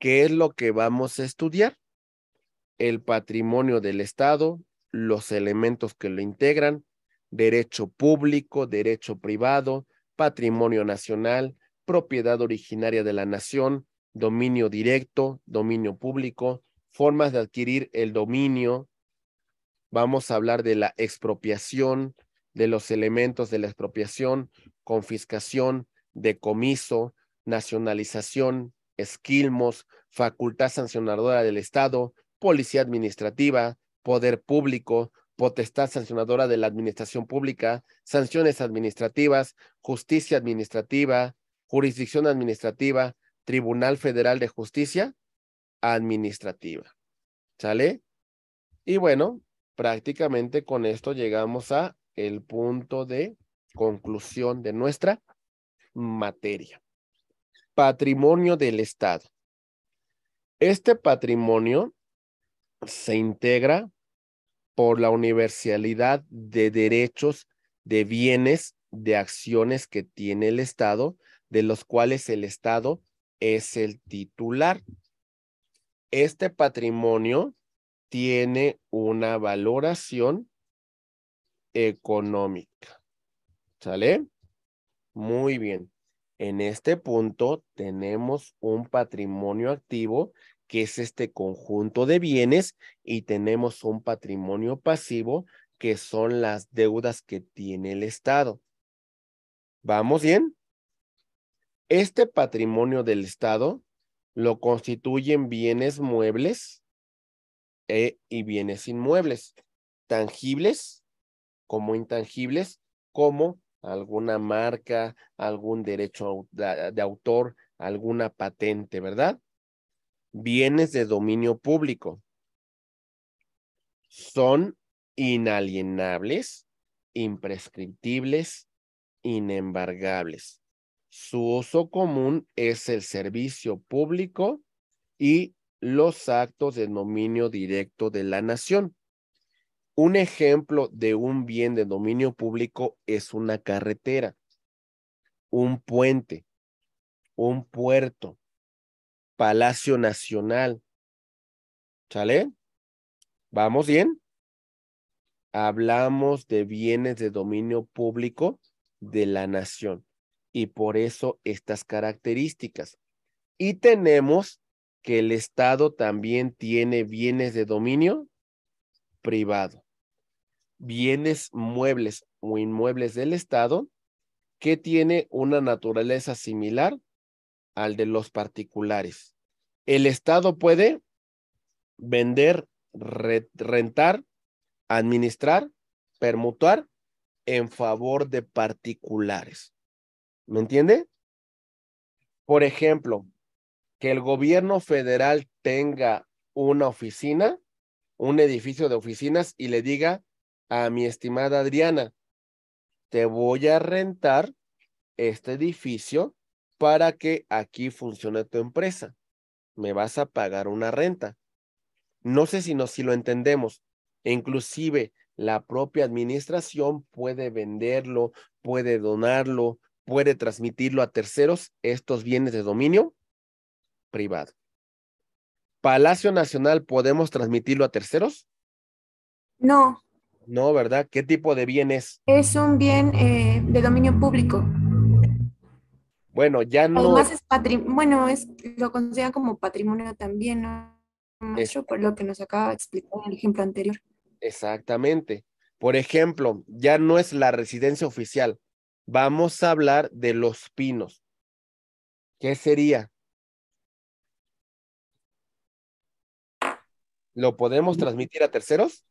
¿Qué es lo que vamos a estudiar? El patrimonio del Estado, los elementos que lo integran, derecho público, derecho privado, patrimonio nacional, propiedad originaria de la nación, dominio directo, dominio público, formas de adquirir el dominio. Vamos a hablar de la expropiación, de los elementos de la expropiación, confiscación, decomiso, nacionalización, esquilmos, facultad sancionadora del Estado, policía administrativa, poder público, potestad sancionadora de la administración pública, sanciones administrativas, justicia administrativa, jurisdicción administrativa, Tribunal Federal de Justicia Administrativa. ¿Sale? Y bueno, prácticamente con esto llegamos a el punto de conclusión de nuestra materia patrimonio del Estado. Este patrimonio se integra por la universalidad de derechos, de bienes, de acciones que tiene el Estado, de los cuales el Estado es el titular. Este patrimonio tiene una valoración económica. ¿Sale? Muy bien. En este punto tenemos un patrimonio activo que es este conjunto de bienes y tenemos un patrimonio pasivo que son las deudas que tiene el Estado. ¿Vamos bien? Este patrimonio del Estado lo constituyen bienes muebles eh, y bienes inmuebles, tangibles como intangibles, como alguna marca, algún derecho de autor, alguna patente, ¿verdad? Bienes de dominio público. Son inalienables, imprescriptibles, inembargables. Su uso común es el servicio público y los actos de dominio directo de la nación. Un ejemplo de un bien de dominio público es una carretera, un puente, un puerto, Palacio Nacional. ¿Sale? ¿Vamos bien? Hablamos de bienes de dominio público de la nación y por eso estas características. Y tenemos que el Estado también tiene bienes de dominio privado bienes muebles o inmuebles del Estado que tiene una naturaleza similar al de los particulares. El Estado puede vender, rentar, administrar, permutar en favor de particulares. ¿Me entiende? Por ejemplo, que el gobierno federal tenga una oficina, un edificio de oficinas y le diga a mi estimada Adriana, te voy a rentar este edificio para que aquí funcione tu empresa. Me vas a pagar una renta. No sé si, si lo entendemos. E inclusive la propia administración puede venderlo, puede donarlo, puede transmitirlo a terceros, estos bienes de dominio privado. Palacio Nacional, ¿podemos transmitirlo a terceros? No. No, ¿verdad? ¿Qué tipo de bien es? Es un bien eh, de dominio público. Bueno, ya no. es bueno, es, lo consideran como patrimonio también, ¿no? por lo que nos acaba de explicar en el ejemplo anterior. Exactamente. Por ejemplo, ya no es la residencia oficial. Vamos a hablar de los pinos. ¿Qué sería? ¿Lo podemos transmitir a terceros?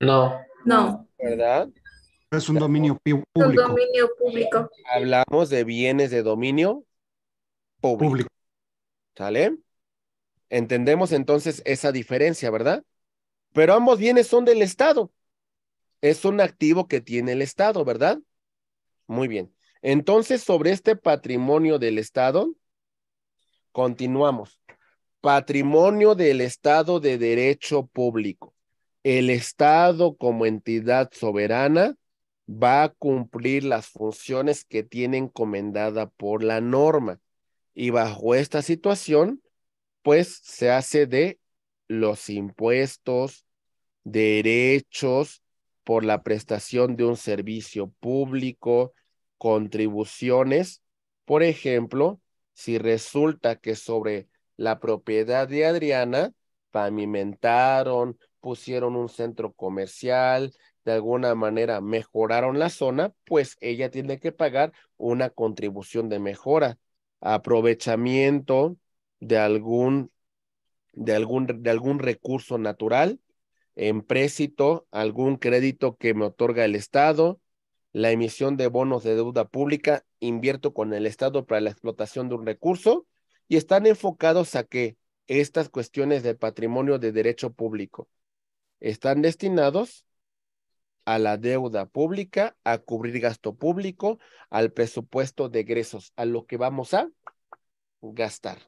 No. No. ¿Verdad? Es un dominio público. Un dominio público. Hablamos de bienes de dominio público. público. ¿Sale? Entendemos entonces esa diferencia, ¿verdad? Pero ambos bienes son del Estado. Es un activo que tiene el Estado, ¿verdad? Muy bien. Entonces, sobre este patrimonio del Estado, continuamos. Patrimonio del Estado de Derecho Público el Estado como entidad soberana va a cumplir las funciones que tiene encomendada por la norma. Y bajo esta situación, pues se hace de los impuestos, derechos por la prestación de un servicio público, contribuciones. Por ejemplo, si resulta que sobre la propiedad de Adriana pavimentaron, pusieron un centro comercial, de alguna manera mejoraron la zona, pues ella tiene que pagar una contribución de mejora, aprovechamiento de algún, de algún, de algún recurso natural, empréstito, algún crédito que me otorga el Estado, la emisión de bonos de deuda pública, invierto con el Estado para la explotación de un recurso y están enfocados a que estas cuestiones de patrimonio de derecho público están destinados a la deuda pública, a cubrir gasto público, al presupuesto de egresos, a lo que vamos a gastar.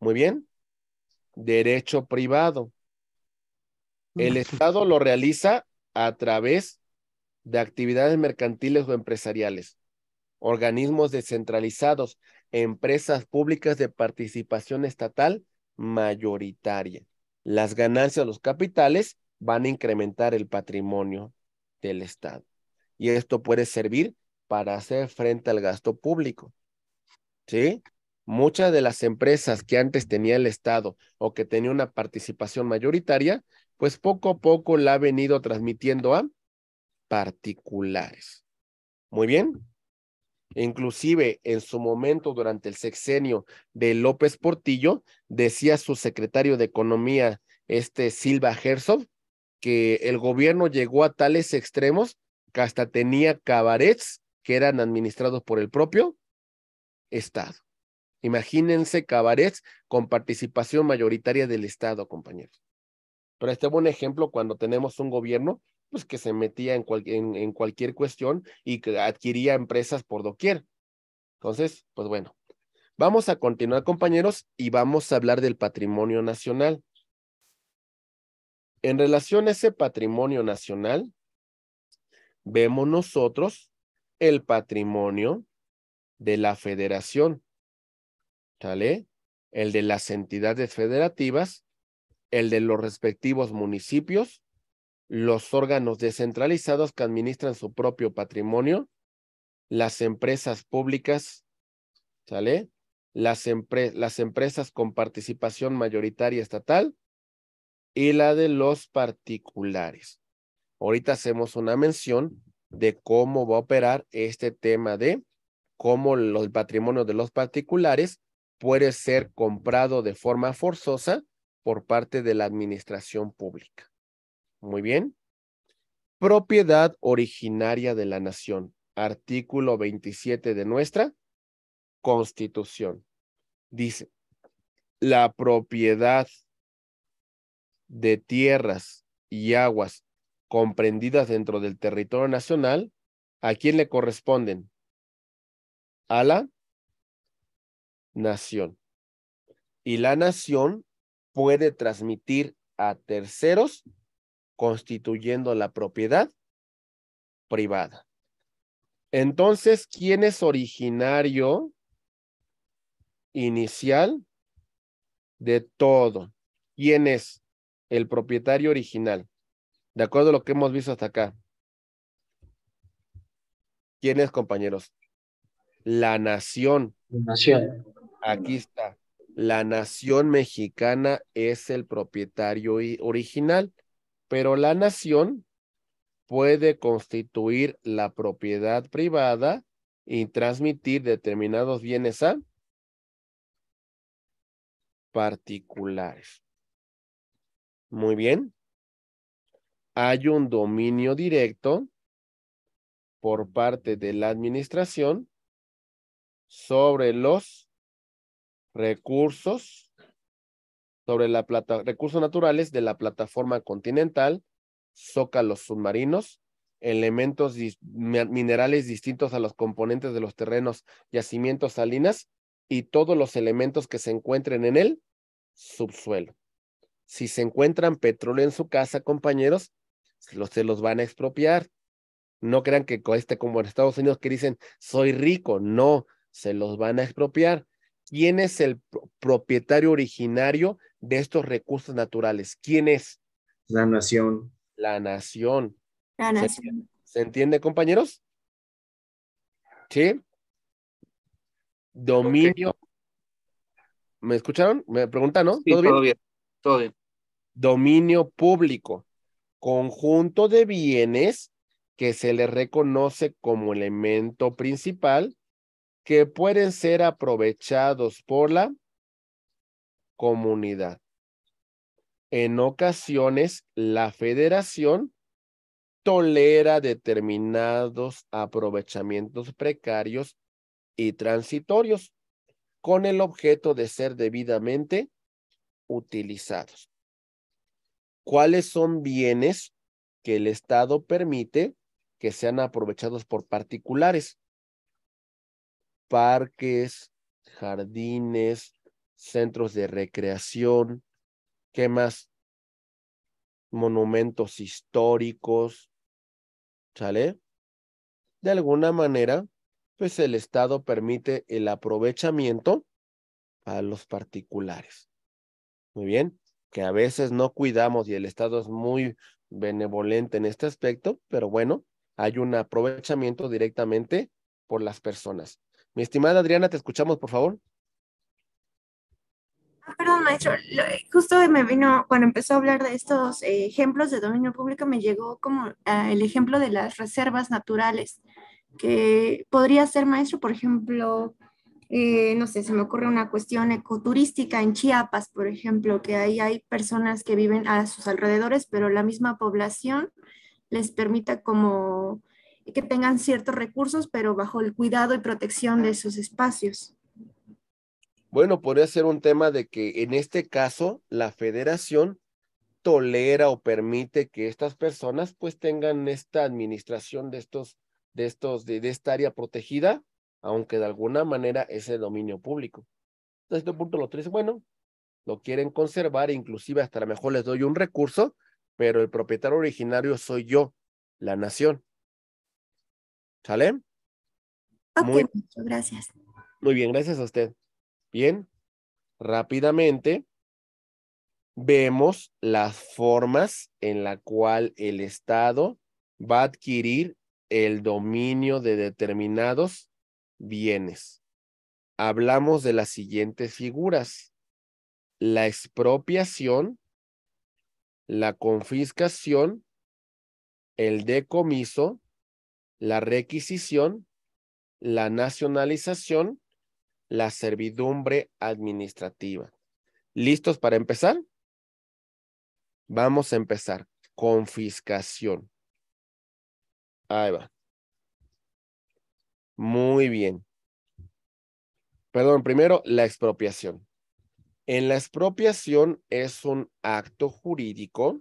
Muy bien. Derecho privado. El Estado lo realiza a través de actividades mercantiles o empresariales, organismos descentralizados, empresas públicas de participación estatal mayoritaria. Las ganancias, los capitales van a incrementar el patrimonio del Estado. Y esto puede servir para hacer frente al gasto público. ¿Sí? Muchas de las empresas que antes tenía el Estado o que tenía una participación mayoritaria, pues poco a poco la ha venido transmitiendo a particulares. Muy bien. Inclusive en su momento durante el sexenio de López Portillo, decía su secretario de Economía, este Silva Herzog, que el gobierno llegó a tales extremos que hasta tenía cabarets que eran administrados por el propio Estado. Imagínense cabarets con participación mayoritaria del Estado, compañeros. Pero este es un ejemplo cuando tenemos un gobierno pues, que se metía en, en cualquier cuestión y que adquiría empresas por doquier. Entonces, pues bueno, vamos a continuar, compañeros, y vamos a hablar del patrimonio nacional. En relación a ese patrimonio nacional, vemos nosotros el patrimonio de la federación, ¿sale? El de las entidades federativas, el de los respectivos municipios, los órganos descentralizados que administran su propio patrimonio, las empresas públicas, ¿sale? Las, las empresas con participación mayoritaria estatal y la de los particulares. Ahorita hacemos una mención de cómo va a operar este tema de cómo los patrimonios de los particulares puede ser comprado de forma forzosa por parte de la administración pública. Muy bien. Propiedad originaria de la nación, artículo 27 de nuestra constitución. Dice, la propiedad de tierras y aguas comprendidas dentro del territorio nacional, ¿a quién le corresponden? A la nación. Y la nación puede transmitir a terceros constituyendo la propiedad privada. Entonces, ¿quién es originario inicial de todo? ¿Quién es? el propietario original, de acuerdo a lo que hemos visto hasta acá. ¿Quién es, compañeros? La nación. La nación. Aquí está. La nación mexicana es el propietario original, pero la nación puede constituir la propiedad privada y transmitir determinados bienes a particulares. Muy bien. Hay un dominio directo por parte de la administración sobre los recursos, sobre la plata, recursos naturales de la plataforma continental, zócalos submarinos, elementos minerales distintos a los componentes de los terrenos, yacimientos salinas y todos los elementos que se encuentren en el subsuelo. Si se encuentran petróleo en su casa, compañeros, se los, van a expropiar. No crean que este, como en Estados Unidos que dicen, soy rico. No, se los van a expropiar. ¿Quién es el propietario originario de estos recursos naturales? ¿Quién es? La nación. La nación. La nación. ¿Se entiende, compañeros? ¿Sí? Dominio. ¿Me escucharon? Me preguntan, ¿no? Todo bien dominio público, conjunto de bienes que se le reconoce como elemento principal que pueden ser aprovechados por la comunidad. En ocasiones, la federación tolera determinados aprovechamientos precarios y transitorios con el objeto de ser debidamente utilizados cuáles son bienes que el Estado permite que sean aprovechados por particulares. Parques, jardines, centros de recreación, ¿qué más? Monumentos históricos, ¿sale? De alguna manera, pues el Estado permite el aprovechamiento a los particulares. Muy bien que a veces no cuidamos y el Estado es muy benevolente en este aspecto, pero bueno, hay un aprovechamiento directamente por las personas. Mi estimada Adriana, te escuchamos, por favor. Ah, perdón, maestro, justo me vino, cuando empezó a hablar de estos eh, ejemplos de dominio público, me llegó como ah, el ejemplo de las reservas naturales, que podría ser, maestro, por ejemplo, eh, no sé, se me ocurre una cuestión ecoturística en Chiapas, por ejemplo, que ahí hay personas que viven a sus alrededores, pero la misma población les permita como que tengan ciertos recursos, pero bajo el cuidado y protección de esos espacios. Bueno, podría ser un tema de que en este caso la federación tolera o permite que estas personas pues tengan esta administración de estos, de estos, de, de esta área protegida aunque de alguna manera es dominio público. Entonces este punto lo tres, bueno, lo quieren conservar, inclusive hasta a lo mejor les doy un recurso, pero el propietario originario soy yo, la nación. ¿Sale? muy, muchas gracias. Muy bien, gracias a usted. Bien, rápidamente vemos las formas en la cual el Estado va a adquirir el dominio de determinados bienes. Hablamos de las siguientes figuras. La expropiación, la confiscación, el decomiso, la requisición, la nacionalización, la servidumbre administrativa. ¿Listos para empezar? Vamos a empezar. Confiscación. Ahí va. Muy bien. Perdón, primero la expropiación. En la expropiación es un acto jurídico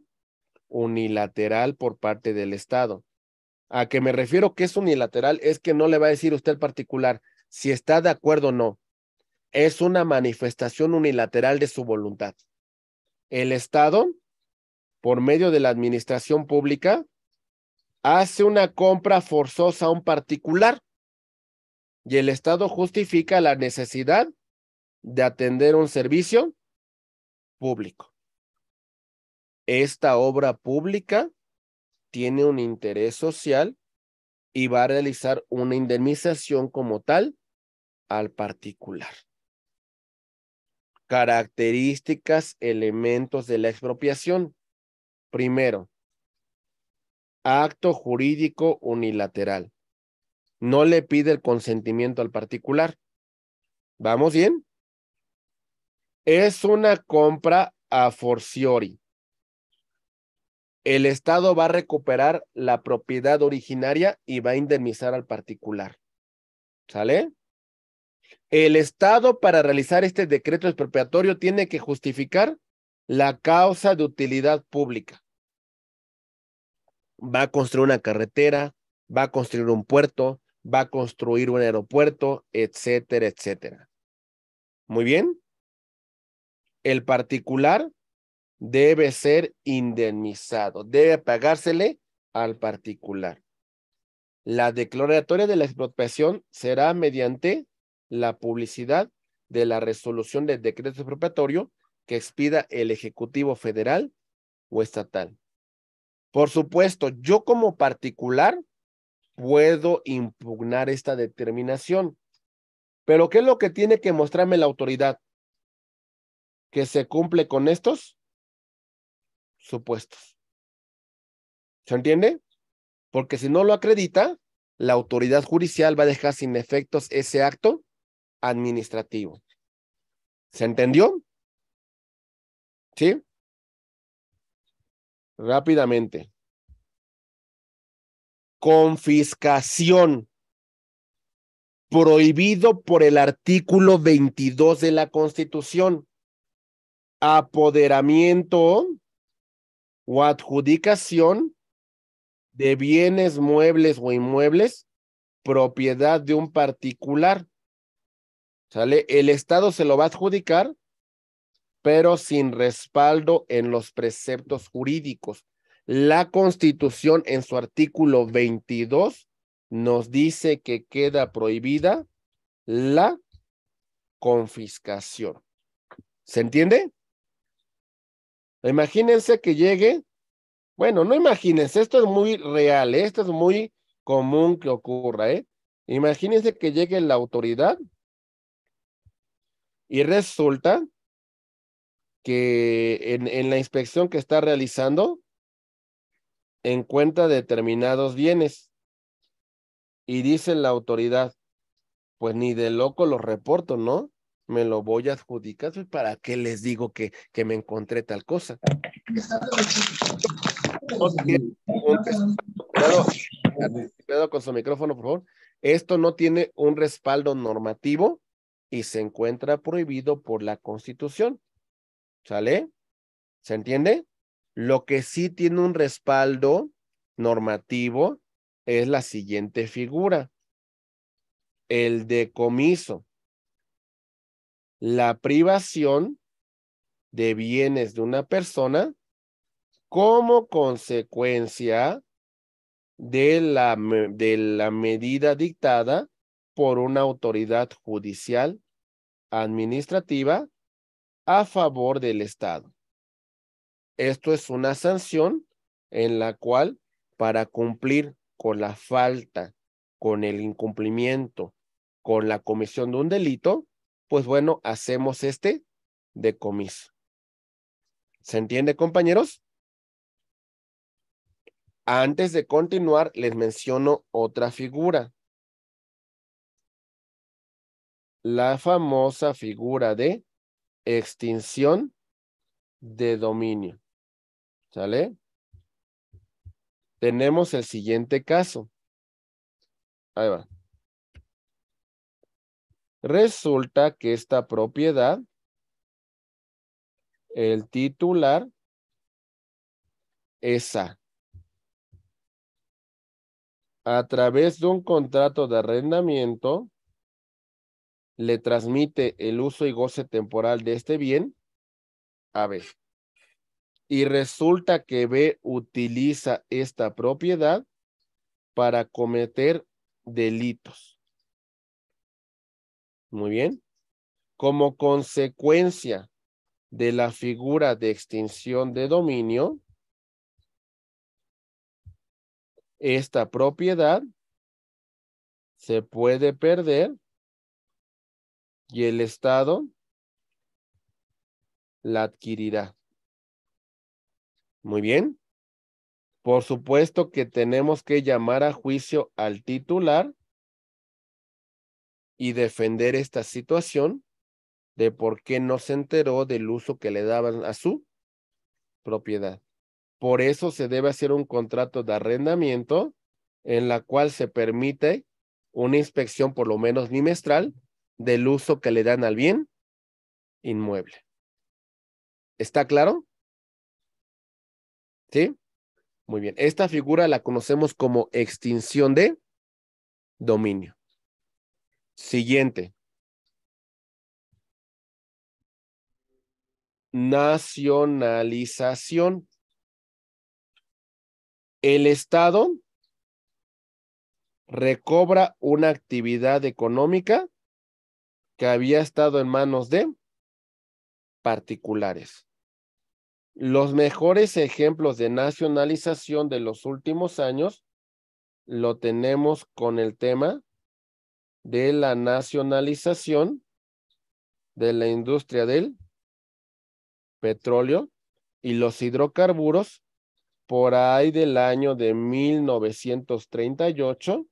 unilateral por parte del Estado. ¿A que me refiero que es unilateral? Es que no le va a decir usted particular si está de acuerdo o no. Es una manifestación unilateral de su voluntad. El Estado, por medio de la administración pública, hace una compra forzosa a un particular y el Estado justifica la necesidad de atender un servicio público. Esta obra pública tiene un interés social y va a realizar una indemnización como tal al particular. Características, elementos de la expropiación. Primero, acto jurídico unilateral no le pide el consentimiento al particular. ¿Vamos bien? Es una compra a forciori. El Estado va a recuperar la propiedad originaria y va a indemnizar al particular. ¿Sale? El Estado para realizar este decreto expropiatorio tiene que justificar la causa de utilidad pública. Va a construir una carretera, va a construir un puerto, va a construir un aeropuerto, etcétera, etcétera. Muy bien. El particular debe ser indemnizado, debe pagársele al particular. La declaratoria de la expropiación será mediante la publicidad de la resolución del decreto expropiatorio que expida el Ejecutivo Federal o Estatal. Por supuesto, yo como particular puedo impugnar esta determinación. Pero ¿qué es lo que tiene que mostrarme la autoridad? Que se cumple con estos supuestos. ¿Se entiende? Porque si no lo acredita, la autoridad judicial va a dejar sin efectos ese acto administrativo. ¿Se entendió? ¿Sí? Rápidamente confiscación prohibido por el artículo 22 de la Constitución, apoderamiento o adjudicación de bienes muebles o inmuebles propiedad de un particular. ¿Sale? El Estado se lo va a adjudicar, pero sin respaldo en los preceptos jurídicos. La Constitución en su artículo 22 nos dice que queda prohibida la confiscación. ¿Se entiende? Imagínense que llegue, bueno, no imagínense, esto es muy real, ¿eh? esto es muy común que ocurra, ¿eh? Imagínense que llegue la autoridad y resulta que en la inspección que está realizando, en cuenta determinados bienes. Y dice la autoridad, pues ni de loco los reporto, ¿no? Me lo voy a adjudicar, pues, ¿para qué les digo que, que me encontré tal cosa? Cuidado con su micrófono, por favor. Esto no tiene un respaldo normativo y se encuentra prohibido por la Constitución. ¿Sale? ¿Se entiende? Lo que sí tiene un respaldo normativo es la siguiente figura, el decomiso, la privación de bienes de una persona como consecuencia de la, de la medida dictada por una autoridad judicial, administrativa, a favor del Estado. Esto es una sanción en la cual para cumplir con la falta, con el incumplimiento, con la comisión de un delito, pues bueno, hacemos este decomiso. ¿Se entiende, compañeros? Antes de continuar, les menciono otra figura. La famosa figura de extinción de dominio. ¿Sale? Tenemos el siguiente caso. Ahí va. Resulta que esta propiedad, el titular, es A. A través de un contrato de arrendamiento, le transmite el uso y goce temporal de este bien a B. Y resulta que B utiliza esta propiedad para cometer delitos. Muy bien. Como consecuencia de la figura de extinción de dominio, esta propiedad se puede perder y el Estado la adquirirá. Muy bien. Por supuesto que tenemos que llamar a juicio al titular y defender esta situación de por qué no se enteró del uso que le daban a su propiedad. Por eso se debe hacer un contrato de arrendamiento en la cual se permite una inspección por lo menos bimestral del uso que le dan al bien inmueble. ¿Está claro? ¿Sí? Muy bien. Esta figura la conocemos como extinción de dominio. Siguiente. Nacionalización. El Estado recobra una actividad económica que había estado en manos de particulares. Los mejores ejemplos de nacionalización de los últimos años lo tenemos con el tema de la nacionalización de la industria del petróleo y los hidrocarburos por ahí del año de 1938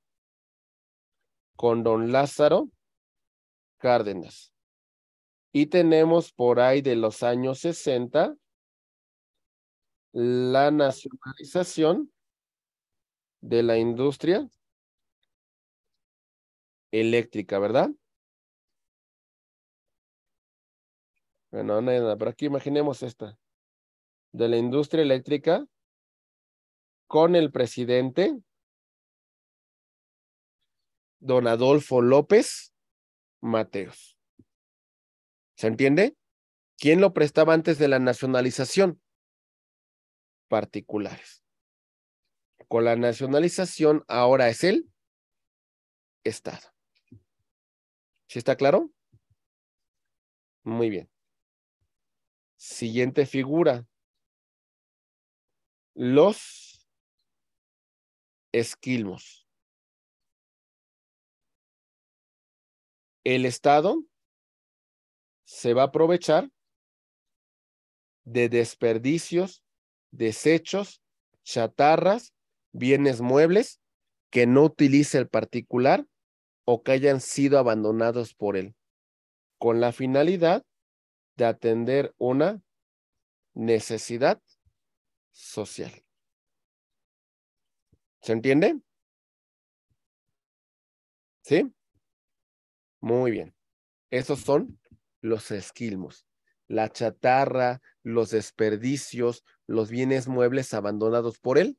con don Lázaro Cárdenas. Y tenemos por ahí de los años 60 la nacionalización de la industria eléctrica, ¿verdad? Bueno, no hay nada, pero aquí imaginemos esta. De la industria eléctrica con el presidente don Adolfo López Mateos. ¿Se entiende? ¿Quién lo prestaba antes de la nacionalización? particulares. Con la nacionalización ahora es el Estado. ¿Sí está claro? Muy bien. Siguiente figura. Los esquilmos. El Estado se va a aprovechar de desperdicios desechos, chatarras, bienes muebles que no utilice el particular o que hayan sido abandonados por él, con la finalidad de atender una necesidad social. ¿Se entiende? ¿Sí? Muy bien. Esos son los esquilmos. La chatarra, los desperdicios, los bienes muebles abandonados por él.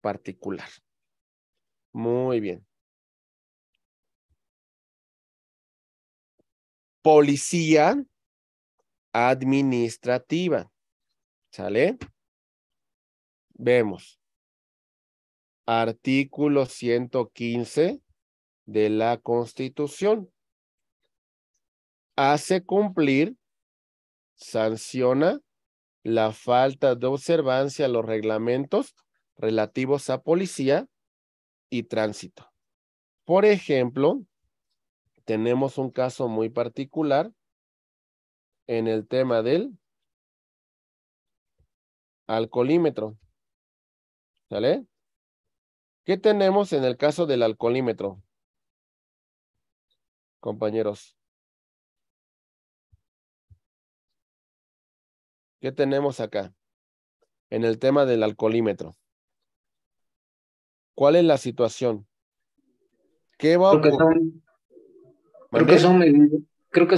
particular. Muy bien. Policía administrativa. ¿Sale? Vemos. Artículo 115 de la Constitución. Hace cumplir, sanciona la falta de observancia a los reglamentos relativos a policía y tránsito. Por ejemplo, tenemos un caso muy particular en el tema del alcoholímetro. ¿Sale? ¿Qué tenemos en el caso del alcoholímetro? Compañeros. ¿Qué tenemos acá? En el tema del alcoholímetro. ¿Cuál es la situación? ¿Qué va a Creo, que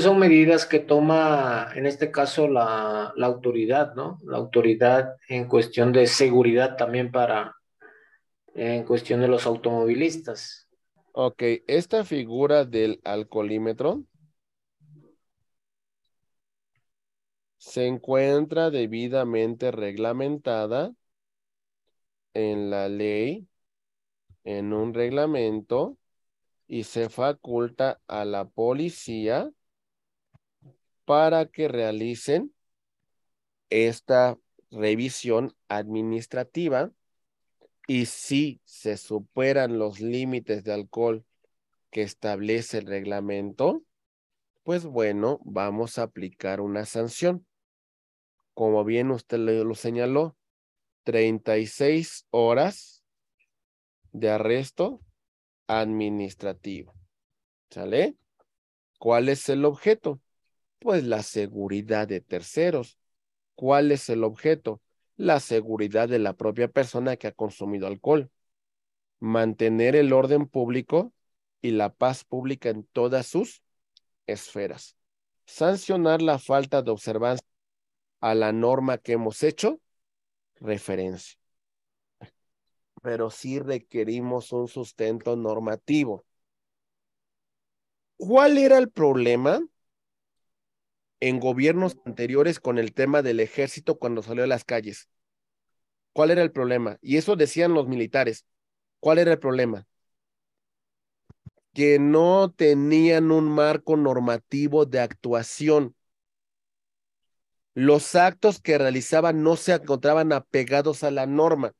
son, medidas, que toma, en este caso, la, la autoridad, ¿no? La autoridad en cuestión de seguridad también para, en cuestión de los automovilistas. Ok, esta figura del alcoholímetro se encuentra debidamente reglamentada en la ley, en un reglamento, y se faculta a la policía para que realicen esta revisión administrativa y si se superan los límites de alcohol que establece el reglamento, pues bueno, vamos a aplicar una sanción. Como bien usted lo señaló, 36 horas de arresto administrativo. ¿Sale? ¿Cuál es el objeto? Pues la seguridad de terceros. ¿Cuál es el objeto? La seguridad de la propia persona que ha consumido alcohol. Mantener el orden público y la paz pública en todas sus esferas. Sancionar la falta de observancia a la norma que hemos hecho referencia. Pero sí requerimos un sustento normativo. ¿Cuál era el problema en gobiernos anteriores con el tema del ejército cuando salió a las calles? ¿Cuál era el problema? Y eso decían los militares. ¿Cuál era el problema? que no tenían un marco normativo de actuación. Los actos que realizaban no se encontraban apegados a la norma.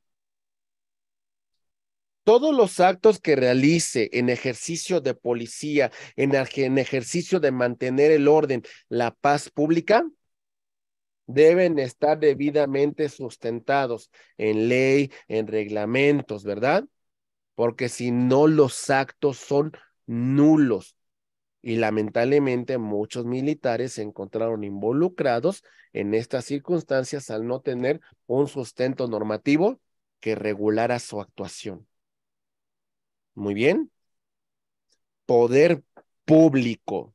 Todos los actos que realice en ejercicio de policía, en, en ejercicio de mantener el orden, la paz pública, deben estar debidamente sustentados en ley, en reglamentos, ¿verdad? Porque si no, los actos son nulos y lamentablemente muchos militares se encontraron involucrados en estas circunstancias al no tener un sustento normativo que regulara su actuación. Muy bien. Poder público.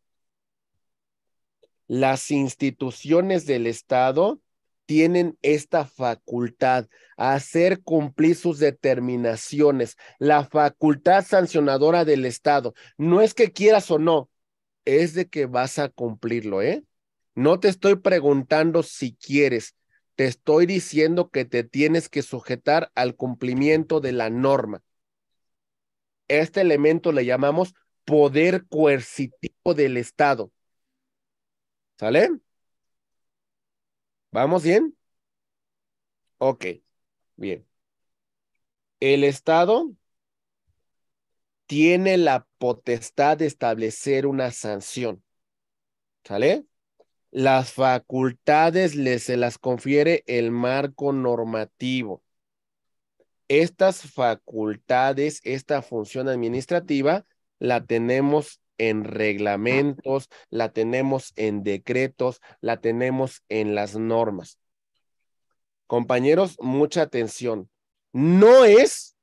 Las instituciones del Estado tienen esta facultad, a hacer cumplir sus determinaciones, la facultad sancionadora del Estado. No es que quieras o no, es de que vas a cumplirlo, ¿eh? No te estoy preguntando si quieres, te estoy diciendo que te tienes que sujetar al cumplimiento de la norma. Este elemento le llamamos poder coercitivo del Estado. ¿Sale? ¿Vamos bien? Ok, bien. El Estado tiene la potestad de establecer una sanción. ¿Sale? Las facultades le, se las confiere el marco normativo. Estas facultades, esta función administrativa, la tenemos en reglamentos, la tenemos en decretos, la tenemos en las normas. Compañeros, mucha atención. No es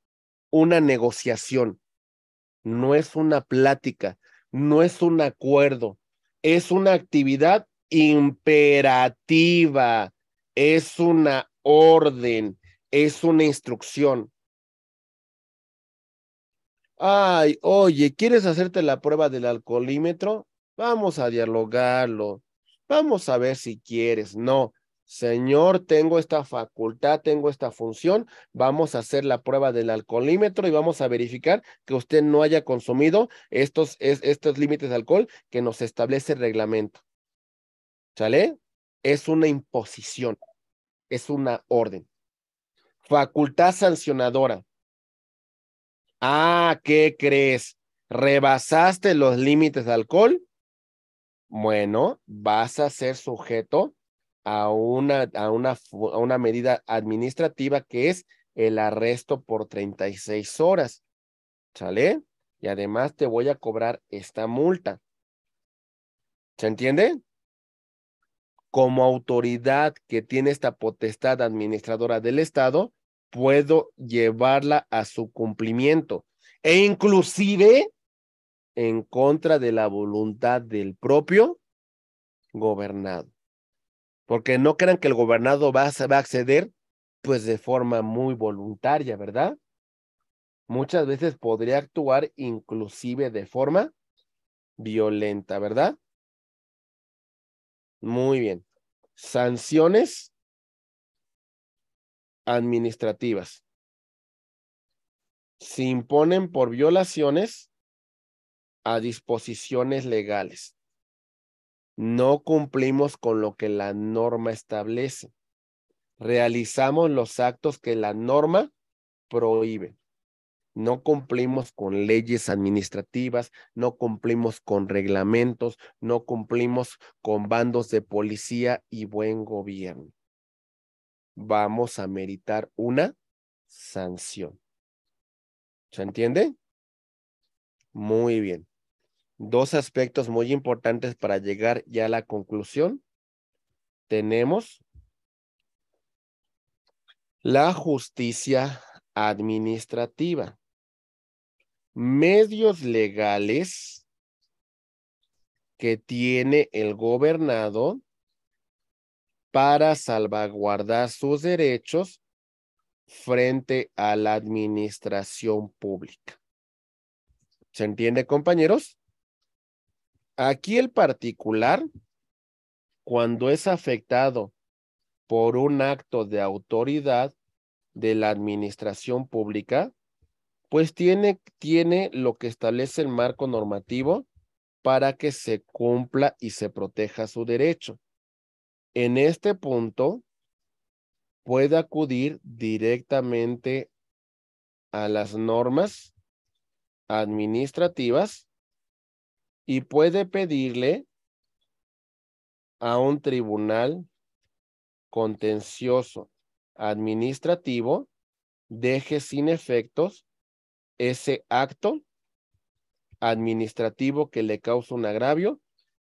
una negociación, no es una plática, no es un acuerdo, es una actividad imperativa, es una orden, es una instrucción. Ay, oye, ¿quieres hacerte la prueba del alcoholímetro? Vamos a dialogarlo. Vamos a ver si quieres. No, Señor, tengo esta facultad, tengo esta función, vamos a hacer la prueba del alcoholímetro y vamos a verificar que usted no haya consumido estos, estos límites de alcohol que nos establece el reglamento. ¿Sale? Es una imposición, es una orden. Facultad sancionadora. Ah, ¿qué crees? ¿Rebasaste los límites de alcohol? Bueno, vas a ser sujeto a una, a a una medida administrativa que es el arresto por 36 horas. ¿Sale? Y además te voy a cobrar esta multa. ¿Se entiende? Como autoridad que tiene esta potestad administradora del Estado, puedo llevarla a su cumplimiento e inclusive en contra de la voluntad del propio gobernado. Porque no crean que el gobernado va a, va acceder pues de forma muy voluntaria, ¿verdad? Muchas veces podría actuar inclusive de forma violenta, ¿verdad? Muy bien. Sanciones administrativas. Se imponen por violaciones a disposiciones legales. No cumplimos con lo que la norma establece. Realizamos los actos que la norma prohíbe. No cumplimos con leyes administrativas, no cumplimos con reglamentos, no cumplimos con bandos de policía y buen gobierno vamos a meritar una sanción. ¿Se entiende? Muy bien. Dos aspectos muy importantes para llegar ya a la conclusión. Tenemos la justicia administrativa. Medios legales que tiene el gobernador para salvaguardar sus derechos frente a la administración pública. ¿Se entiende, compañeros? Aquí el particular, cuando es afectado por un acto de autoridad de la administración pública, pues tiene, tiene lo que establece el marco normativo para que se cumpla y se proteja su derecho. En este punto, puede acudir directamente a las normas administrativas y puede pedirle a un tribunal contencioso administrativo deje sin efectos ese acto administrativo que le causa un agravio,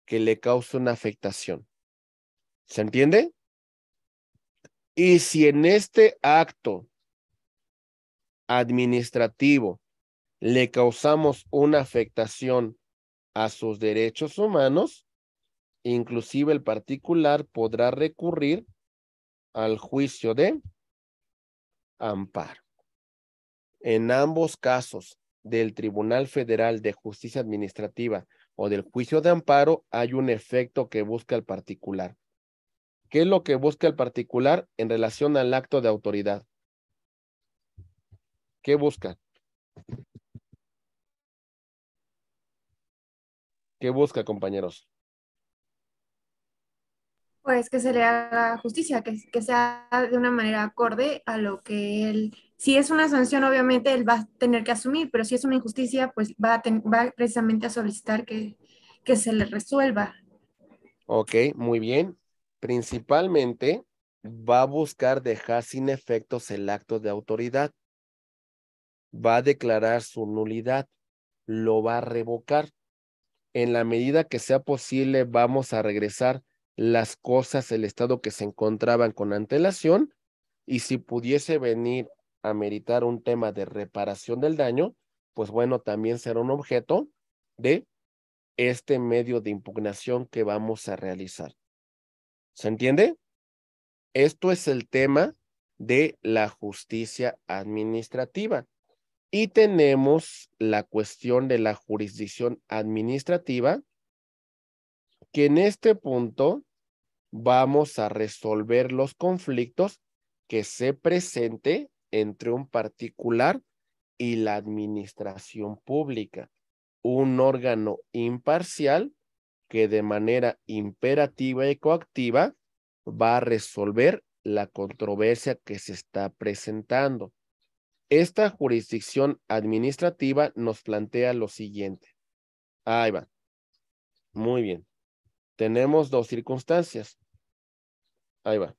que le cause una afectación. ¿Se entiende? Y si en este acto administrativo le causamos una afectación a sus derechos humanos, inclusive el particular podrá recurrir al juicio de amparo. En ambos casos del Tribunal Federal de Justicia Administrativa o del juicio de amparo hay un efecto que busca el particular. ¿Qué es lo que busca el particular en relación al acto de autoridad? ¿Qué busca? ¿Qué busca, compañeros? Pues que se le haga justicia, que, que, sea de una manera acorde a lo que él, si es una sanción, obviamente él va a tener que asumir, pero si es una injusticia, pues va, a precisamente a solicitar que, que se le resuelva. Ok, muy bien principalmente va a buscar dejar sin efectos el acto de autoridad. Va a declarar su nulidad, lo va a revocar. En la medida que sea posible, vamos a regresar las cosas, el estado que se encontraban con antelación, y si pudiese venir a meritar un tema de reparación del daño, pues bueno, también será un objeto de este medio de impugnación que vamos a realizar. ¿Se entiende? Esto es el tema de la justicia administrativa. Y tenemos la cuestión de la jurisdicción administrativa, que en este punto vamos a resolver los conflictos que se presente entre un particular y la administración pública. Un órgano imparcial que de manera imperativa y coactiva va a resolver la controversia que se está presentando. Esta jurisdicción administrativa nos plantea lo siguiente. Ahí va. Muy bien. Tenemos dos circunstancias. Ahí va.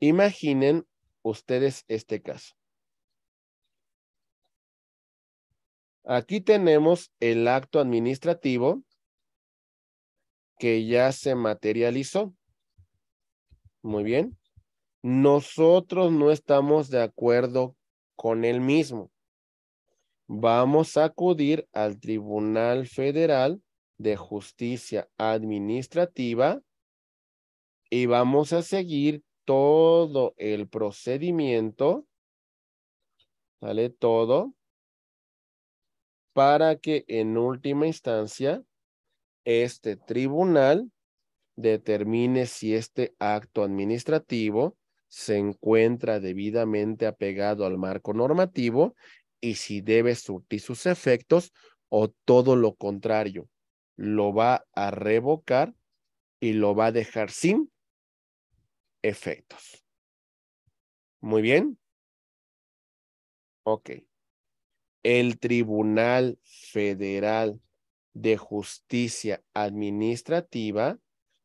Imaginen ustedes este caso. Aquí tenemos el acto administrativo que ya se materializó. Muy bien. Nosotros no estamos de acuerdo con él mismo. Vamos a acudir al Tribunal Federal de Justicia Administrativa y vamos a seguir todo el procedimiento, sale Todo, para que en última instancia este tribunal determine si este acto administrativo se encuentra debidamente apegado al marco normativo y si debe surtir sus efectos o todo lo contrario, lo va a revocar y lo va a dejar sin efectos. Muy bien. Ok. El Tribunal Federal de Justicia Administrativa,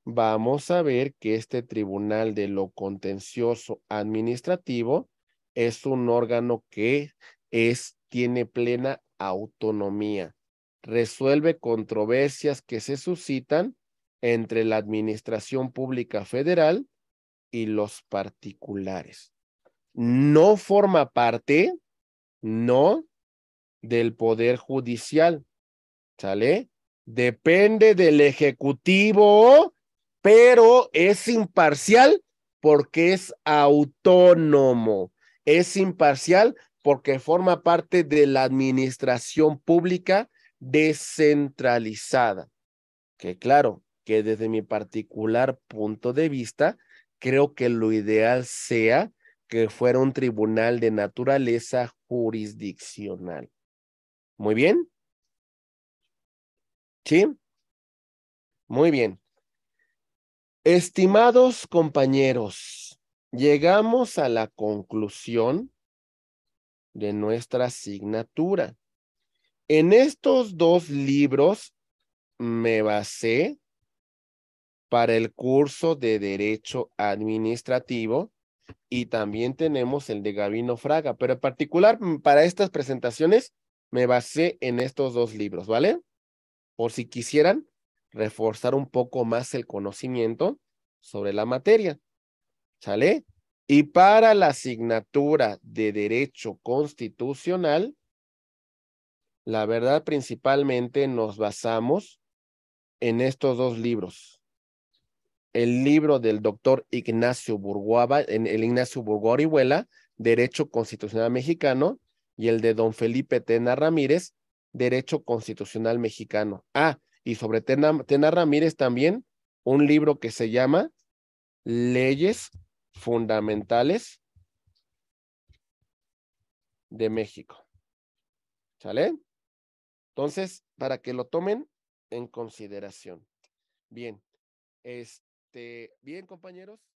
vamos a ver que este Tribunal de lo Contencioso Administrativo es un órgano que es, tiene plena autonomía. Resuelve controversias que se suscitan entre la Administración Pública Federal y los particulares. No forma parte, no, del Poder Judicial, ¿Sale? Depende del Ejecutivo, pero es imparcial porque es autónomo. Es imparcial porque forma parte de la administración pública descentralizada. Que claro, que desde mi particular punto de vista, creo que lo ideal sea que fuera un tribunal de naturaleza jurisdiccional. Muy bien. ¿Sí? Muy bien. Estimados compañeros, llegamos a la conclusión de nuestra asignatura. En estos dos libros me basé para el curso de Derecho Administrativo y también tenemos el de Gabino Fraga, pero en particular mm, para estas presentaciones me basé en estos dos libros, ¿vale? por si quisieran reforzar un poco más el conocimiento sobre la materia. ¿Sale? Y para la asignatura de Derecho Constitucional, la verdad principalmente nos basamos en estos dos libros. El libro del doctor Ignacio Burguaba, el Ignacio Burgua Orihuela, Derecho Constitucional Mexicano, y el de don Felipe Tena Ramírez, Derecho Constitucional Mexicano. Ah, y sobre Tena, Ramírez también, un libro que se llama Leyes Fundamentales de México. ¿Sale? Entonces, para que lo tomen en consideración. Bien, este, bien compañeros.